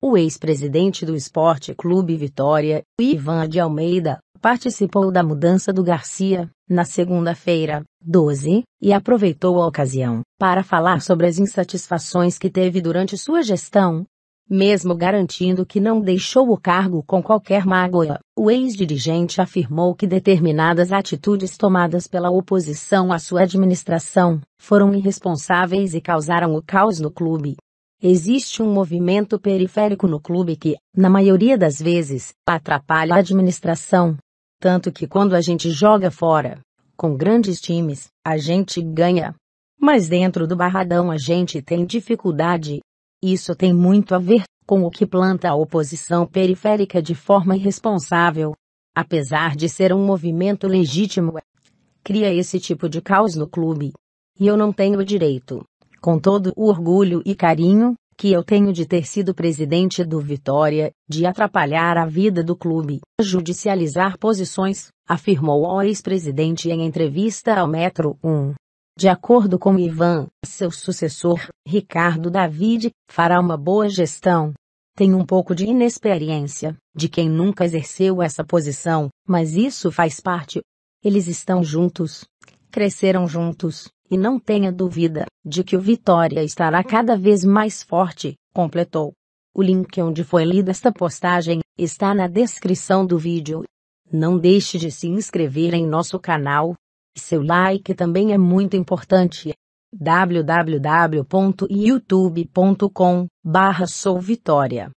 O ex-presidente do Esporte Clube Vitória, Ivan de Almeida, participou da mudança do Garcia, na segunda-feira, 12, e aproveitou a ocasião para falar sobre as insatisfações que teve durante sua gestão. Mesmo garantindo que não deixou o cargo com qualquer mágoa, o ex-dirigente afirmou que determinadas atitudes tomadas pela oposição à sua administração foram irresponsáveis e causaram o caos no clube. Existe um movimento periférico no clube que, na maioria das vezes, atrapalha a administração. Tanto que quando a gente joga fora, com grandes times, a gente ganha. Mas dentro do Barradão a gente tem dificuldade. Isso tem muito a ver com o que planta a oposição periférica de forma irresponsável. Apesar de ser um movimento legítimo, cria esse tipo de caos no clube. E eu não tenho o direito com todo o orgulho e carinho que eu tenho de ter sido presidente do Vitória, de atrapalhar a vida do clube, judicializar posições, afirmou o ex-presidente em entrevista ao Metro 1. De acordo com Ivan, seu sucessor, Ricardo David, fará uma boa gestão. Tem um pouco de inexperiência, de quem nunca exerceu essa posição, mas isso faz parte. Eles estão juntos. Cresceram juntos e não tenha dúvida de que o Vitória estará cada vez mais forte, completou. O link onde foi lida esta postagem está na descrição do vídeo. Não deixe de se inscrever em nosso canal. Seu like também é muito importante. www.youtube.com/souvitória